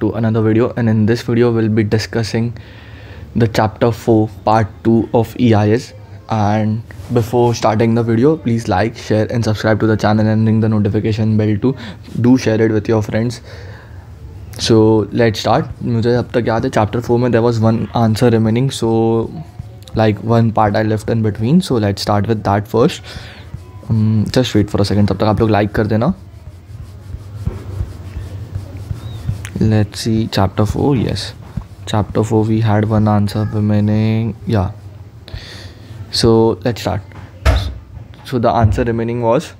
to another video and in this video we'll be discussing the chapter 4 part 2 of EIS and before starting the video please like share and subscribe to the channel and ring the notification bell too do share it with your friends so let's मुझे अब तक याद है chapter four में there was one answer remaining so like one part I left in between so let start with that first just wait तब तक आप लोग लाइक कर देना let's see chapter 4 yes chapter 4 we had one answer remaining yeah so let's start so the answer remaining was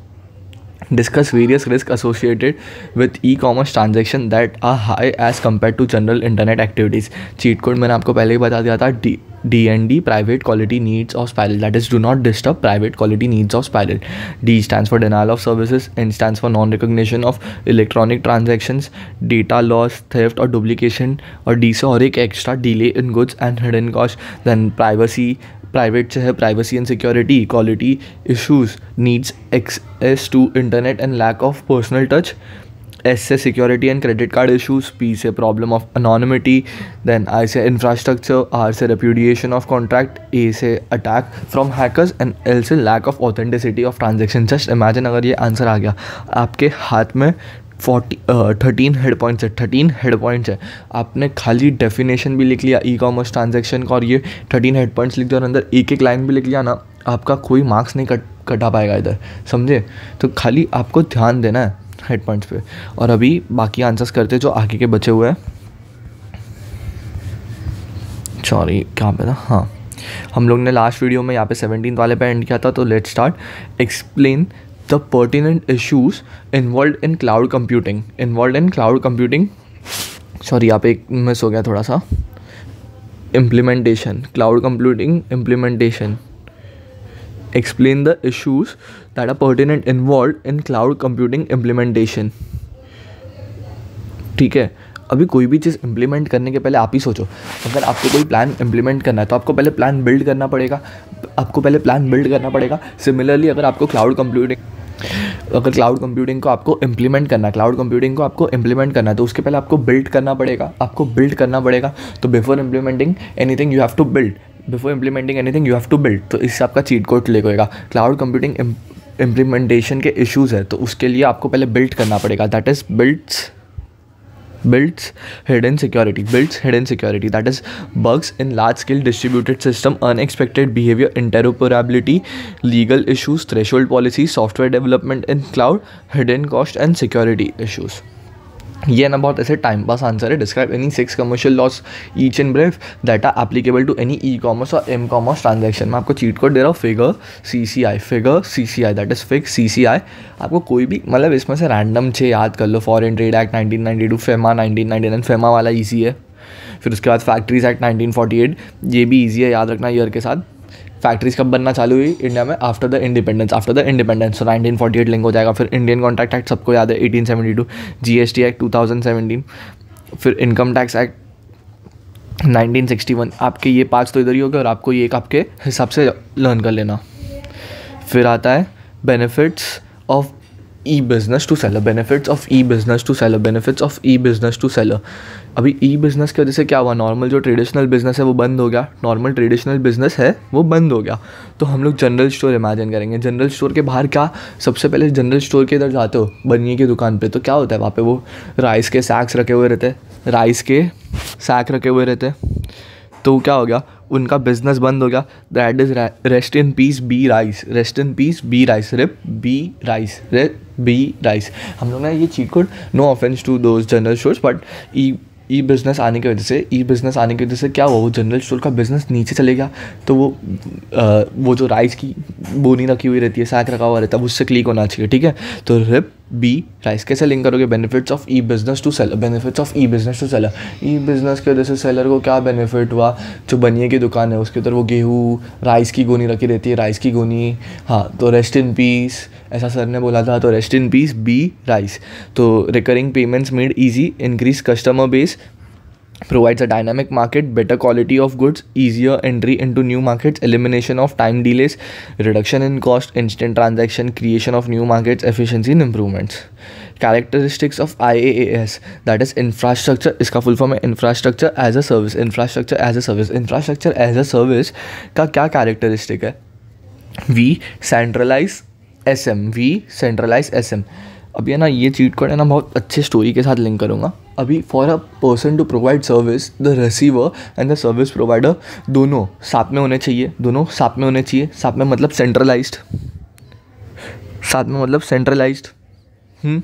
discuss various risk associated with e commerce transaction that are high as compared to general internet activities cheat code मैंने आपको पहले ही बता दिया था D D N D private quality needs of spiral that is do not disturb private quality needs of spiral D stand for denial of services N stand for non recognition of electronic transactions data loss theft और duplication और D से और एक extra delay in goods and hidden cost than privacy private से है privacy and security equality issues needs access to internet and lack of personal touch S से security and credit card issues P से problem of anonymity then I से infrastructure R से repudiation of contract A से attack from hackers and L से lack of authenticity of transaction just imagine अगर ये answer आ गया आपके हाथ में फोर्टी थर्टीन हेड पॉइंट्स है थर्टीन हेड पॉइंट्स है आपने खाली डेफिनेशन भी लिख लिया ई कॉमर्स ट्रांजेक्शन का और ये थर्टीन हेड पॉइंट्स लिख दिया और अंदर एक एक लाइन भी लिख लिया ना आपका कोई मार्क्स नहीं कट कटा पाएगा इधर समझे तो खाली आपको ध्यान देना है हेड पॉइंट्स पे और अभी बाकी आंसर्स करते जो आगे के बचे हुए हैं सॉरी कहाँ पे था हाँ हम लोग ने लास्ट वीडियो में यहाँ पे सेवनटीन वाले पे एंड किया था तो let start explain the pertinent issues involved in cloud computing involved in cloud computing sorry यहाँ पे मिस हो गया थोड़ा सा implementation cloud computing implementation explain the issues that are pertinent involved in cloud computing implementation ठीक है अभी कोई भी चीज़ इम्प्लीमेंट करने के पहले आप ही सोचो अगर आपको कोई प्लान इम्प्लीमेंट करना है तो आपको पहले प्लान बिल्ड करना पड़ेगा आपको पहले प्लान बिल्ड करना पड़ेगा सिमिलरली अगर आपको क्लाउड कंप्यूटिंग तो अगर क्लाउड कंप्यूटिंग को आपको इम्प्लीमेंट करना है क्लाउड कंप्यूटिंग को आपको इम्प्लीमेंट करना है तो उसके पहले आपको बिल्ड करना पड़ेगा आपको बिल्ड करना पड़ेगा तो before implementing anything you have to build before implementing anything you have to build तो इससे आपका चीट कोड लेक होगा क्लाउड कंप्यूटिंग इम्प्लीमेंटेशन के इश्यूज़ है तो उसके लिए आपको पहले बिल्ड करना पड़ेगा that is builds builds hidden security builds hidden security that is bugs in large scale distributed system unexpected behavior interoperability legal issues threshold policy software development in cloud hidden cost and security issues ये ना बहुत ऐसे time pass answer है describe any six commercial loss each and brief that are applicable to any e commerce और M commerce transaction मैं आपको cheat code दे रहा हूँ figure C C I figure C C I that is fix C C I आपको कोई भी मतलब इसमें से रैंडम छे याद कर लो foreign trade act nineteen ninety two FEMA nineteen ninety nine FEMA वाला ईजी है फिर उसके बाद factories act nineteen forty eight ये भी ईजी है याद रखना ईयर के साथ फैक्ट्रीज कब बनना चालू हुई इंडिया में after the independence after the independence तो नाइनटीन फोर्टी एट लिंक हो जाएगा फिर इंडियन कॉन्ट्रैक्ट एक्ट सबको याद है eighteen seventy two G S T act two thousand seventeen फिर income tax act nineteen sixty one आपके ये पाँच तो इधर ही हो गए और आपको ये एक आपके हिसाब से लर्न कर लेना फिर आता है benefits of e business to seller benefits of e business to seller benefits of e business to seller अभी ई बिज़नेस की वजह से क्या हुआ नॉर्मल जो ट्रेडिशनल बिज़नेस है वो बंद हो गया नॉर्मल ट्रेडिशनल बिज़नेस है वो बंद हो गया तो हम लोग जनरल स्टोर इमेजिन करेंगे जनरल स्टोर के बाहर क्या सबसे पहले जनरल स्टोर के इधर जाते हो बनिए की दुकान पर तो क्या होता है वहाँ पर वो राइस के सैक्स रखे हुए रहते राइस के सैक रखे हुए रहते तो क्या हो गया उनका बिजनेस बंद हो गया that is rest in peace B rice rest in peace B rice RIP B rice re B rice हम लोग ना ये cheat code no offence to those general shows but e e business आने की वजह से ई बिज़नेस आने की वजह से क्या हुआ वो जनरल स्टोर का बिज़नेस नीचे चले गया तो वो आ, वो जो राइस की बोनी रखी हुई रहती है साग रखा हुआ रहता है उससे क्लिक होना चाहिए ठीक है तो रिप बी प्राइस कैसे लिंक करोगे benefits of e business to seller benefits of e business to seller e business की वजह से सेलर को क्या बेनिफिट हुआ जो बनिए की दुकान है उसके अंदर वो गेहूँ राइस की गोनी रखी रहती है राइस की गोनी हाँ तो रेस्ट इन पीस ऐसा सर ने बोला था तो rest in peace B rice तो recurring payments made easy increase customer base provides a dynamic market, better quality of goods, easier entry into new markets, elimination of time delays, reduction in cost, instant transaction, creation of new markets, efficiency and improvements. Characteristics of IaaS that is infrastructure is full form infrastructure as a service infrastructure as a service infrastructure as a service का क्या characteristic है we centralize SM we centralize SM अब ये ना ये cheat code है ना बहुत अच्छे स्टोरी के साथ लिंक करूँगा अभी for a person to provide service the receiver and the service provider दोनों साथ में होने चाहिए दोनों साथ में होने चाहिए साथ में मतलब सेंट्रलाइज्ड साथ में मतलब सेंट्रलाइज्ड हम्म,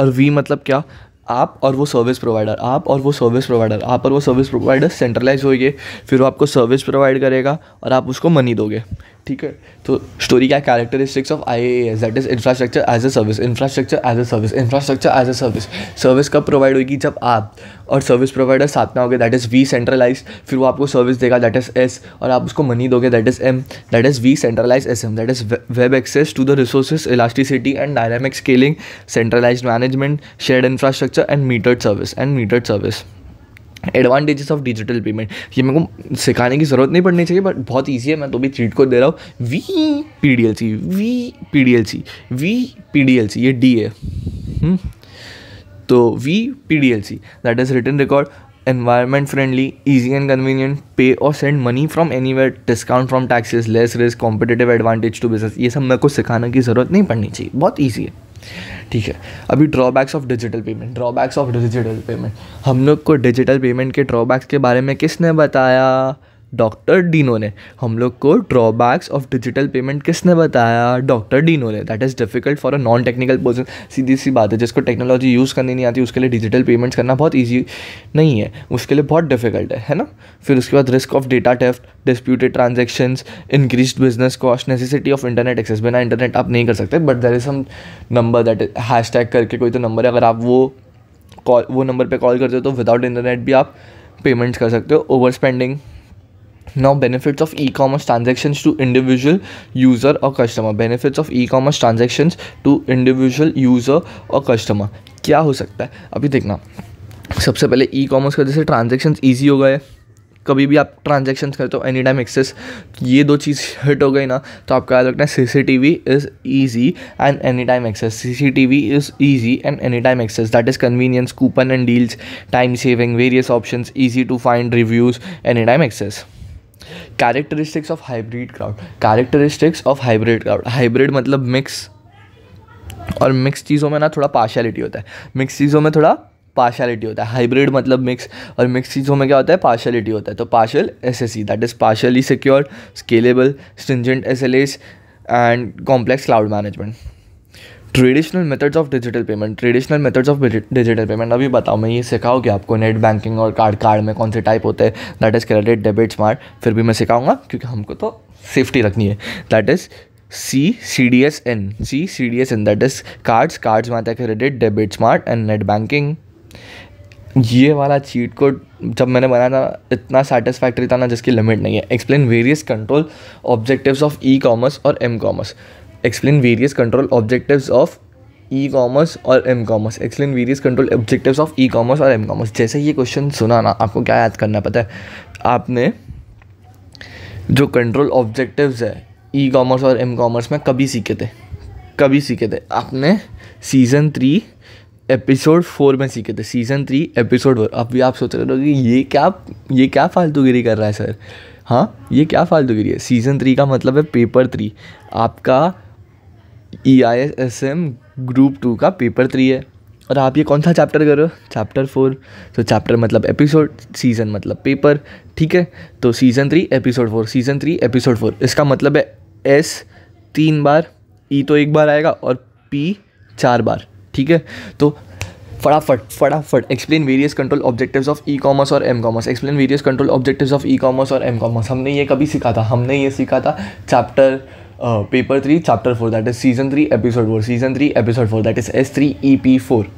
और वी मतलब क्या आप और वो सर्विस प्रोवाइडर आप और वो सर्विस प्रोवाइडर आप और वो सर्विस प्रोवाइडर सेंट्रलाइज होइए फिर वो आपको सर्विस प्रोवाइड करेगा और आप उसको मनी दोगे ठीक है तो स्टोरी क्या characteristics of I A S that is infrastructure as a service infrastructure as a service infrastructure as a service service कब प्रोवाइड होगी जब आप और सर्विस प्रोवाइडर साथ में होगे दैट इज़ वी सेंट्रलाइज फिर वो आपको सर्विस देगा दैट इज़ एस और आप उसको मनी दोगे that is M that is we centralize S M that is web access to the resources elasticity and dynamic scaling centralize management share infrastructure and metered service and metered service advantages of digital payment ये मेरे को सिखाने की ज़रूरत नहीं पड़नी चाहिए but बहुत ईजी है मैं तो भी चीट को दे रहा हूँ V P D L C V P D L C V P D L C ये डी है हम्म। तो V P D L C that is return record friendly easy and convenient pay और send money from anywhere discount from taxes less risk competitive advantage to business ये सब मेरे को सिखाने की ज़रूरत नहीं पड़नी चाहिए बहुत ईजी है ठीक है अभी drawbacks of digital payment drawbacks of digital payment हम लोग को डिजिटल पेमेंट के ड्रॉबैक्स के बारे में किसने बताया डॉक्टर डीनो ने हम लोग को ड्रॉबैक्स ऑफ डिजिटल पेमेंट किसने बताया डॉक्टर डीनो ने that is difficult for a non technical person सीधी सी बात है जिसको टेक्नोलॉजी यूज़ करनी नहीं आती उसके लिए डिजिटल पेमेंट्स करना बहुत ईजी नहीं है उसके लिए बहुत डिफिकल्ट है है ना फिर उसके बाद risk of data theft disputed transaction increase business cost necessity of internet access बिना इंटरनेट आप नहीं कर सकते but there is some number that hashtag करके कोई तो नंबर है अगर आप वो कॉल वो नंबर पर कॉल करते हो तो विदाउट इंटरनेट भी आप पेमेंट्स कर सकते हो over spending now benefits of e-commerce transactions to individual user or customer benefits of e-commerce transactions to individual user or customer क्या हो सकता है अभी देखना सबसे पहले ई कॉमर्स का जैसे ट्रांजेक्शन ईजी हो गए कभी भी आप ट्रांजेक्शन करते हो एनी टाइम एक्सेस ये दो चीज़ हिट हो गई ना तो आपको याद लगता है C C T V is easy and any time access C C T V is easy and any time access that is convenience coupon and deals time saving various option easy to find reviews any time access characteristics of hybrid cloud characteristics of hybrid cloud hybrid मतलब mix और mix चीज़ों में ना थोड़ा partiality होता है mix चीज़ों में थोड़ा पार्शलिटी होता है हाइब्रिड मतलब मिक्स और मिक्स चीज़ों में क्या होता है पार्शलिटी होता है तो partial S S C that is partially secure scalable stringent S L S and complex cloud management traditional methods of digital payment traditional methods of digital payment अभी बताओ मैं ये सिखाऊँ कि आपको नेट बैंकिंग और कार्ड कार्ड में कौन से टाइप होते हैं that is credit debit smart फिर भी मैं सिखाऊंगा क्योंकि हमको तो सेफ्टी रखनी है that is C C D S N C C D S N that is cards cards में आता है credit debit smart and net banking ये वाला चीट कोड जब मैंने बनाया था इतना सेटिस्फैक्ट्री था ना जिसकी लिमिट नहीं है explain various control objectives of e commerce और M commerce explain various control objectives of e commerce और m commerce explain various control objectives of e commerce और एम-कॉमर्स जैसे ये क्वेश्चन सुना ना आपको क्या याद करना पता है आपने जो कंट्रोल ऑब्जेक्टिव्स है ई कॉमर्स और एम कॉमर्स में कभी सीखे थे कभी सीखे थे आपने सीज़न थ्री एपिसोड फोर में सीखे थे सीज़न थ्री एपिसोड फोर अब भी आप सोच रहे हो कि ये क्या ये क्या फालतूगिरी कर रहा है सर हाँ ये क्या फालतूगिरी है सीज़न थ्री का मतलब है पेपर थ्री आपका E I S M group two का पेपर थ्री है और आप ये कौन सा चैप्टर कर रहे हो चैप्टर फोर तो चैप्टर मतलब एपिसोड सीज़न मतलब पेपर ठीक है तो season three episode four season three episode four इसका मतलब है एस तीन बार ई e तो एक बार आएगा और पी चार बार ठीक है तो फटाफट फटाफट explain various control objectives of e commerce और M commerce explain various control objectives of e commerce और एम कॉमर्स हमने ये कभी सीखा था हमने ये सीखा था chapter Uh, paper 3 chapter 4 that is season 3 episode 4 season 3 episode 4 that is s3 ep4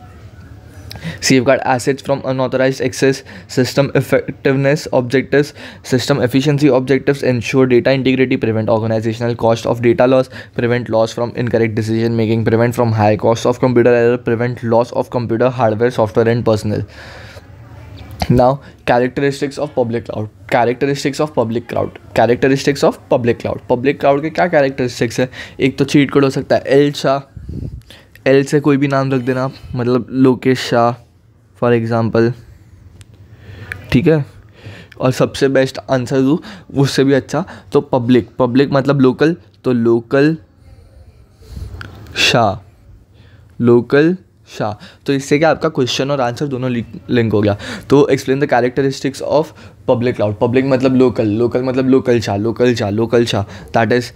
safeguard assets from unauthorized access system effectiveness objectives system efficiency objectives ensure data integrity prevent organizational cost of data loss prevent loss from incorrect decision making prevent from high cost of computer error prevent loss of computer hardware software and personnel now characteristics of public cloud characteristics of public cloud characteristics of public cloud public cloud के क्या characteristics है एक तो cheat code हो सकता है L Shah L से कोई भी नाम रख देना आप मतलब लोकेश शाह फॉर एग्ज़ाम्पल ठीक है और सबसे बेस्ट आंसर दूँ उससे भी अच्छा तो पब्लिक पब्लिक मतलब लोकल तो लोकल शाह लोकल शाह अच्छा, तो इससे क्या आपका क्वेश्चन और आंसर दोनों लिंक हो गया तो explain the characteristics of public cloud public मतलब लोकल लोकल मतलब लोकल शाह लोकल शाह लोकल शाह that is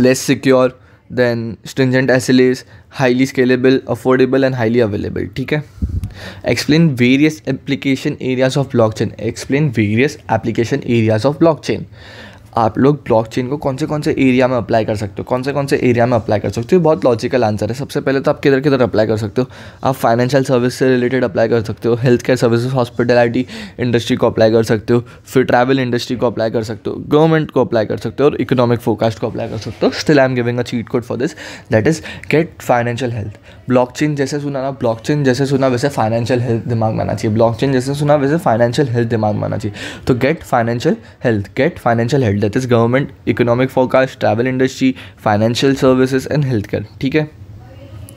less secure than stringent SLAs highly scalable affordable and highly available ठीक है explain various application areas of blockchain explain various application areas of blockchain आप लोग blockchain को कौन से कौन से एरिया में अप्लाई कर सकते हो कौन से कौन से एरिया में अप्लाई कर सकते हो बहुत लॉजिकल आंसर है सबसे पहले तो आप किधर किधर अप्लाई कर सकते हो आप फाइनेंशियल सर्विस से रिलेटेड अप्लाई कर सकते हो health care services hospitality industry को अप्लाई कर सकते हो फिर ट्रैवल इंडस्ट्री को अप्लाई कर सकते हो गवर्नमेंट को अप्लाई कर सकते हो और इकोनॉमिक फोकास्ट को अप्लाई कर सकते हो still I am giving a cheat code for this that is get financial health blockchain जैसे सुना ना ब्लॉकचेन जैसे सुना वैसे फाइनेंशियल हेल्थ दिमाग में आना चाहिए ब्लॉकचेन जैसे सुना वैसे फाइनेंशियल हेल्थ दिमाग में आना चाहिए तो get financial health get financial health field that is government economic forecast travel industry financial services and health care ठीक है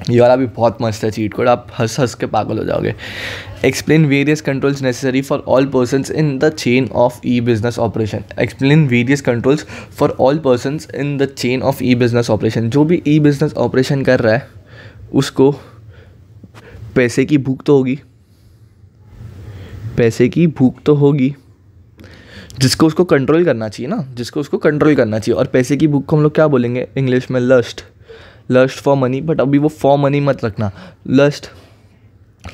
ये वाला भी बहुत मस्त है चीट कोड आप हंस हंस के पागल हो जाओगे explain various controls necessary for all person in the chain of e business operation explain various controls for all person in the chain of e business operation जो भी ई बिजनेस ऑपरेशन कर रहा है उसको पैसे की भूख तो होगी पैसे की भूख तो होगी जिसको उसको कंट्रोल करना चाहिए ना जिसको उसको कंट्रोल करना चाहिए और पैसे की भूख को हम लोग क्या बोलेंगे इंग्लिश में lust lust for money but अभी वो फॉर मनी मत रखना लस्ट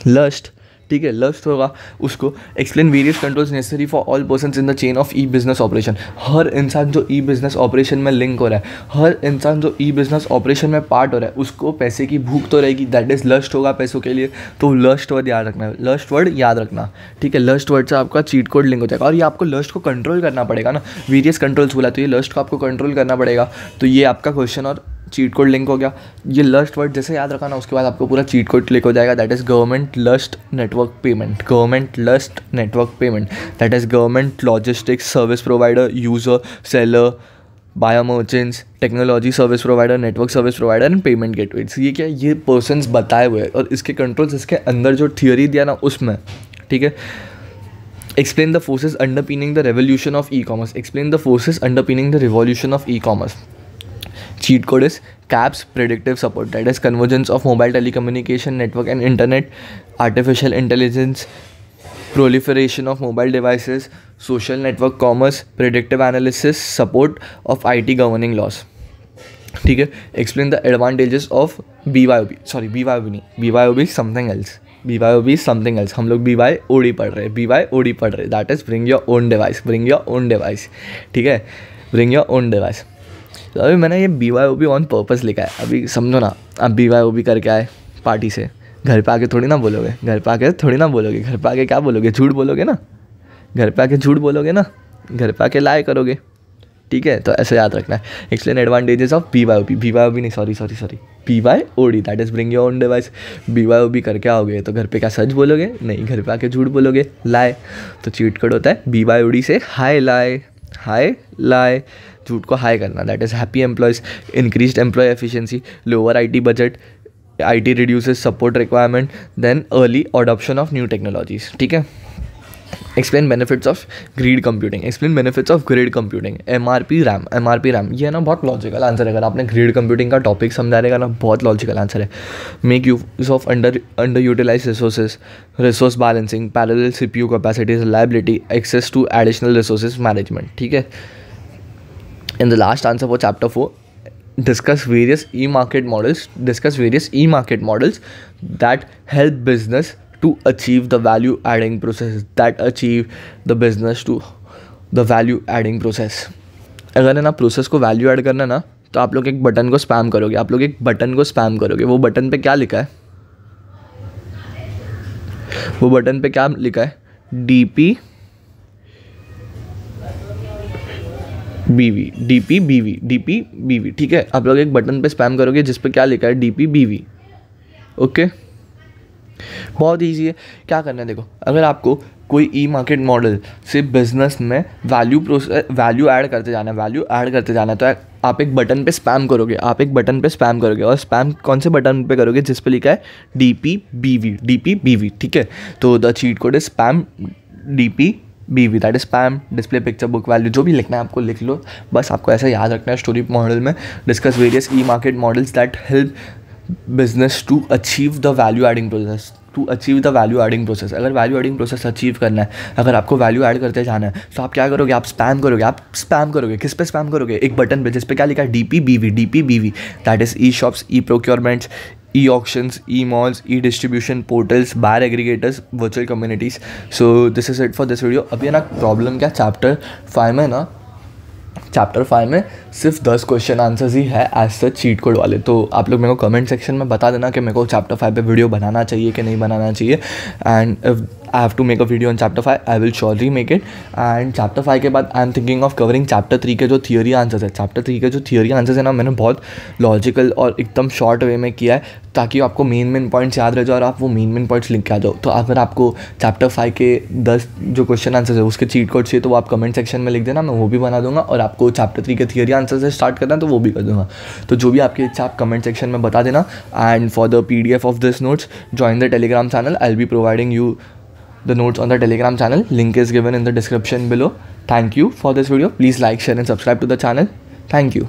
लस्ट ठीक है लर्स्ट होगा उसको explain various controls necessary for all person in the chain of e business operation हर इंसान जो ई बिजनेस ऑपरेशन में लिंक हो रहा है हर इंसान जो ई बिजनेस ऑपरेशन में पार्ट हो रहा है उसको पैसे की भूख तो रहेगी दैट इज़ लस्ट होगा पैसों के लिए तो लस्ट वर्ड याद रखना है लस्ट वर्ड याद रखना ठीक है लस्ट वर्ड से आपका चीट कोड लिंक हो जाएगा और ये आपको लस्ट को कंट्रोल करना पड़ेगा ना वेरियस कंट्रोल्स बोला तो ये लस्ट को आपको कंट्रोल करना पड़ेगा तो ये आपका क्वेश्चन और चीट कोड लिंक हो गया ये लस्ट वर्ड जैसे याद रखा ना उसके बाद आपको पूरा चीट कोड क्लिक हो जाएगा that is government lust network payment government lust network payment that is government logistics service provider user seller buyer merchants technology service provider network service provider and payment wets ये क्या ये person बताए हुए हैं और इसके कंट्रोल्स इसके अंदर जो थियोरी दिया ना उसमें ठीक है explain the forces underpinning the revolution of e commerce explain the forces pinning the revolution of e commerce cheat code is caps predictive support that is convergence of mobile telecommunication network and internet artificial intelligence proliferation of mobile devices social network commerce predictive analysis support of I T governing laws ठीक है explain the advantages of B Y O B sorry B Y O B नहीं B Y O B something else B Y O B something else हम लोग B Y OD पढ़ रहे हैं B Y OD पढ़ रहे हैं that is bring your own device bring your own device ठीक है ब्रिंग योर ओन डिवाइस तो अभी मैंने ये B Y O B on purpose लिखा है अभी समझो ना आप बी वाई ओ बी करके आए पार्टी से घर पे आके थोड़ी ना बोलोगे घर पे आके थोड़ी ना बोलोगे घर पे आके क्या बोलोगे झूठ बोलोगे ना घर पे आके झूठ बोलोगे ना घर पे आके लाए करोगे ठीक है तो ऐसे याद रखना है explain advantages of B Y O P B Y O B नहीं sorry sorry sorry P Y O D that is bring your own device B Y O B करके आओगे तो घर पे क्या सच बोलोगे नहीं घर पे आके झूठ बोलोगे लाए तो चीट कोड होता है बी वाई ओ डी से हाय लाए हाय लाए झूठ को हाई करना that is happy employees increase employ efficiency lower I T budget I T reduces support requirement then early adoption of new technologies ठीक है explain benefits of grid computing explain benefits of grid computing M R P RAM M R P RAM ये ना बहुत logical answer है अगर आपने grid computing का topic समझा रहेगा ना बहुत लॉजिकल आंसर है make use of under under utilize resources resource balancing parallel C P U capacities liability access to additional resources management ठीक है In the last answer for chapter 4, discuss various e-market models, discuss various e-market models that help business to achieve the value adding process that achieve the business to the value adding process अगर है ना process को value add करना ना तो आप लोग एक बटन को स्पैम करोगे आप लोग एक बटन को स्पैम करोगे वो बटन पे क्या लिखा है वो बटन पे क्या लिखा है D P B V D P B V D P B V ठीक है आप लोग एक बटन पे स्पैम करोगे जिस पे क्या लिखा है डी पी बीवी ओके बहुत ईजी है क्या करना है देखो अगर आपको कोई ई मार्केट मॉडल से बिजनेस में वैल्यू प्रोसेस वैल्यू ऐड करते जाना है वैल्यू ऐड करते जाना है तो आप एक बटन पे स्पैम करोगे आप एक बटन पे स्पैम करोगे और स्पैम कौन से बटन पे करोगे जिस पे लिखा है D P B V D P B V ठीक है तो the cheat code is spam D P B V that is spam display picture book value जो भी लिखना है आपको लिख लो बस आपको ऐसा याद रखना है स्टोरी मॉडल में discuss various e market models that help business to achieve the value adding process to achieve the value adding process अगर वैल्यू एडिंग प्रोसेस अचीव करना है अगर आपको वैल्यू एड करते जाना है तो आप क्या करोगे आप स्पैम करोगे आप स्पैम करोगे किस पे स्पैम करोगे एक बटन पे जिस पे क्या लिखा है D P B V D P B V that is e shops e procurements e auctions, e malls e distribution portals buyer aggregators virtual communities so this is it for this video अभी ना problem क्या chapter five में ना chapter five में सिर्फ दस question answers ही है as such cheat code वाले तो आप लोग मेरे को कमेंट सेक्शन में बता देना कि मेरे को चैप्टर फाइव पे वीडियो बनाना चाहिए कि नहीं बनाना चाहिए and if I have to make a video on chapter five I will surely make it and chapter five के बाद I am thinking of covering chapter three के जो थियोरी आंसर्स है चैप्टर थ्री के जो थियोरी आंसर्स है ना मैंने बहुत लॉजिकल और एकदम शॉर्ट वे में किया है ताकि आपको मेन मेन पॉइंट्स याद रह जाए और आप वो मेन मेन पॉइंट्स लिख के आ जाओ तो अगर आपको चैप्टर फाइव के दस जो क्वेश्चन आंसर्स है उसके चीट कोड चाहिए तो वो आप कमेंट सेक्शन में लिख देना मैं वो भी बना दूंगा और आपको चैप्टर थ्री के थियोरी आंसर से स्टार्ट करना है तो वो भी कर दूंगा तो जो भी आपकी इच्छा आप कमेंट सेक्शन में बता देना and for the P D F of this notes join the Telegram channel I'll be providing you the notes on the telegram channel link is given in the description below thank you for this video please like share and subscribe to the channel thank you